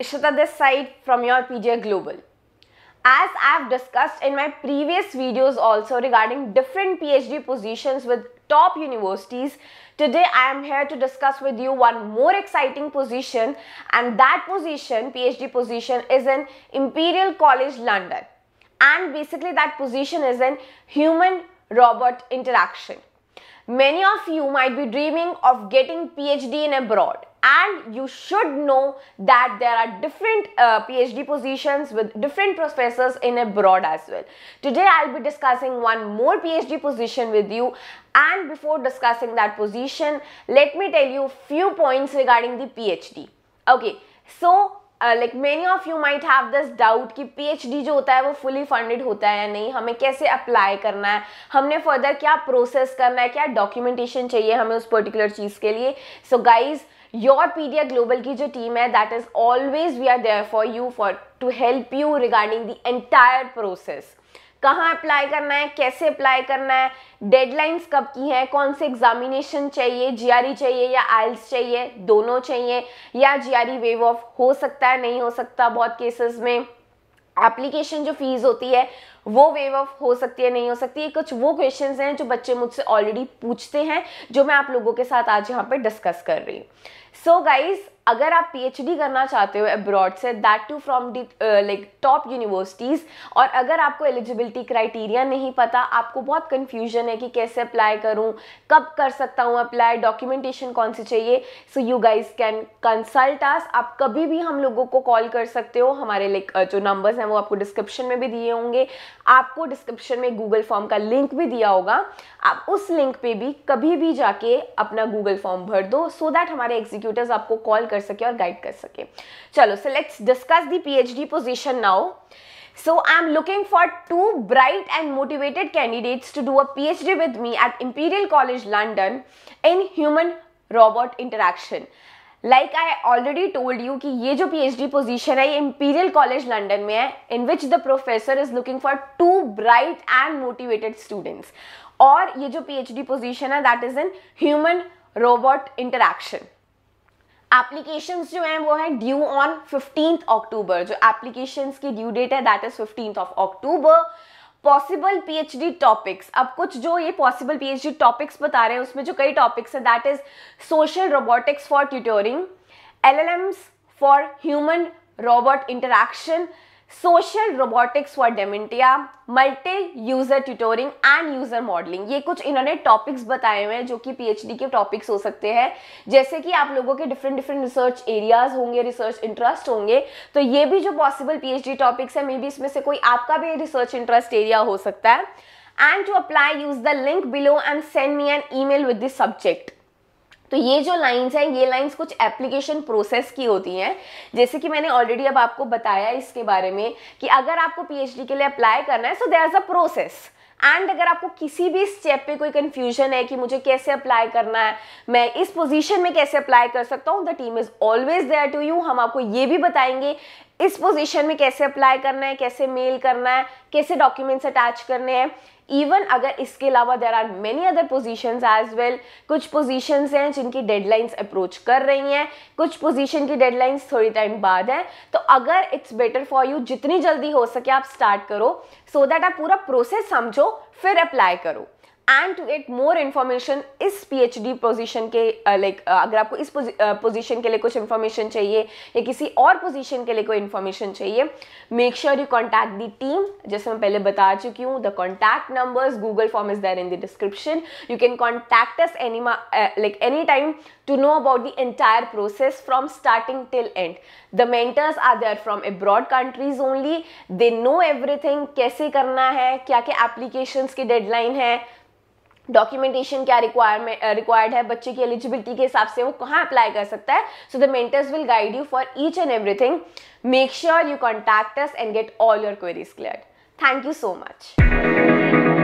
Ishita this side from your PJ Global. As I've discussed in my previous videos also regarding different PhD positions with top universities, today I am here to discuss with you one more exciting position and that position, PhD position is in Imperial College London and basically that position is in Human-Robot Interaction. Many of you might be dreaming of getting PhD in abroad and you should know that there are different uh, PhD positions with different professors in abroad as well. Today I'll be discussing one more PhD position with you and before discussing that position, let me tell you few points regarding the PhD. Okay, so like many of you might have this doubt कि PhD जो होता है वो fully funded होता है या नहीं हमें कैसे अप्लाई करना है हमने फर्दर क्या प्रोसेस करना है क्या डॉक्यूमेंटेशन चाहिए हमें उस पर्टिकुलर चीज़ के लिए so guys your pedia global की जो टीम है that is always we are there for you for to help you regarding the entire process कहाँ अप्लाई करना है कैसे अप्लाई करना है डेडलाइंस कब की हैं कौन से एग्जामिनेशन चाहिए जीआरई e चाहिए या आइल्स चाहिए दोनों चाहिए या जीआरई वेव ऑफ हो सकता है नहीं हो सकता बहुत केसेस में एप्लीकेशन जो फीस होती है वो वेव ऑफ हो सकती है नहीं हो सकती है कुछ वो क्वेश्चंस हैं जो बच्चे मुझसे ऑलरेडी पूछते हैं जो मैं आप लोगों के साथ आज यहाँ पे डिस्कस कर रही हूँ सो गाइज अगर आप पीएचडी करना चाहते हो अब्रॉड से that too from like top universities और अगर आपको एलिजिबिलिटी क्राइटेरिया नहीं पता आपको बहुत कन्फ्यूजन है कि कैसे अप्लाई करूं कब कर सकता हूं अप्लाई डॉक्यूमेंटेशन कौन सी चाहिए so you guys can consult us आप कभी भी हम लोगों को कॉल कर सकते हो हमारे लाइक uh, जो नंबर्स हैं वो आपको डिस्क्रिप्शन में भी दिए होंगे आपको डिस्क्रिप्शन में गूगल फॉर्म का लिंक भी दिया होगा आप उस लिंक पे भी कभी भी जाके अपना गूगल फॉर्म भर दो सो दैट हमारे एग्जीक्यूटिव आपको कॉल कर सके और गाइड कर सके चलो so let's discuss the P H D position now so I am looking for two bright and motivated candidates to do a P H D with me at Imperial College London in human robot interaction like I already told you कि ये जो D position है ये imperial College London में है in which the professor is looking for two bright and motivated students और ये जो पी एच डी पोजिशन है that is in human robot interaction application जो हैं वो है ड्यू ऑन फिफ्टींथ अक्टूबर जो एप्लीकेशन की ड्यू डेट है that is fifteenth of October possible P H D topics अब कुछ जो ये possible P H D topics बता रहे हैं उसमें जो कई टॉपिक्स है that is social robotics for tutoring L Ms for human robot interaction social robotics for dementia multi user tutoring and user modelling ये कुछ इन्होंने टॉपिक्स बताए हुए हैं जो कि पीएचडी के टॉपिक्स हो सकते हैं जैसे कि आप लोगों के डिफरेंट डिफरेंट रिसर्च एरियाज होंगे रिसर्च इंटरेस्ट होंगे तो ये भी जो पॉसिबल पीएचडी टॉपिक्स है मे बी इसमें से कोई आपका भी रिसर्च इंटरेस्ट एरिया हो सकता है and to apply use the link below and send me an email with this subject तो ये जो लाइंस हैं ये लाइंस कुछ एप्लीकेशन प्रोसेस की होती हैं जैसे कि मैंने ऑलरेडी अब आपको बताया इसके बारे में कि अगर आपको पीएचडी के लिए अप्लाई करना है सो देर अ प्रोसेस एंड अगर आपको किसी भी स्टेप पे कोई कन्फ्यूजन है कि मुझे कैसे अप्लाई करना है मैं इस पोजीशन में कैसे अप्लाई कर सकता हूँ the team is always there to you हम आपको ये भी बताएंगे इस पोजीशन में कैसे अप्लाई करना है कैसे मेल करना है कैसे डॉक्यूमेंट्स अटैच करने हैं इवन अगर इसके अलावा there are many other positions as well कुछ पोजीशंस हैं जिनकी डेडलाइंस अप्रोच कर रही हैं कुछ पोजीशन की डेडलाइंस थोड़ी टाइम बाद है तो अगर इट्स बेटर फॉर यू जितनी जल्दी हो सके आप स्टार्ट करो सो so दैट आप पूरा प्रोसेस समझो फिर अप्लाई करो and to get more information इस पी एच डी पोजिशन के लाइक uh, like, uh, अगर आपको इस पोजिशन uh, के लिए कुछ इन्फॉर्मेशन चाहिए या किसी और पोजिशन के लिए कोई इन्फॉर्मेशन चाहिए make sure you contact the team जैसे मैं पहले बता चुकी हूँ the contact numbers Google form is there in the description you can contact us any like any time to know about the entire process from starting till end the mentors are there from abroad countries only they know everything कैसे करना है क्या क्या application की deadline है documentation क्या requirement required uh, है बच्चे की एलिजिबिलिटी के हिसाब से वो कहाँ अप्लाई कर सकता है so the mentors will guide you for each and everything make sure you contact us and get all your queries clear thank you so much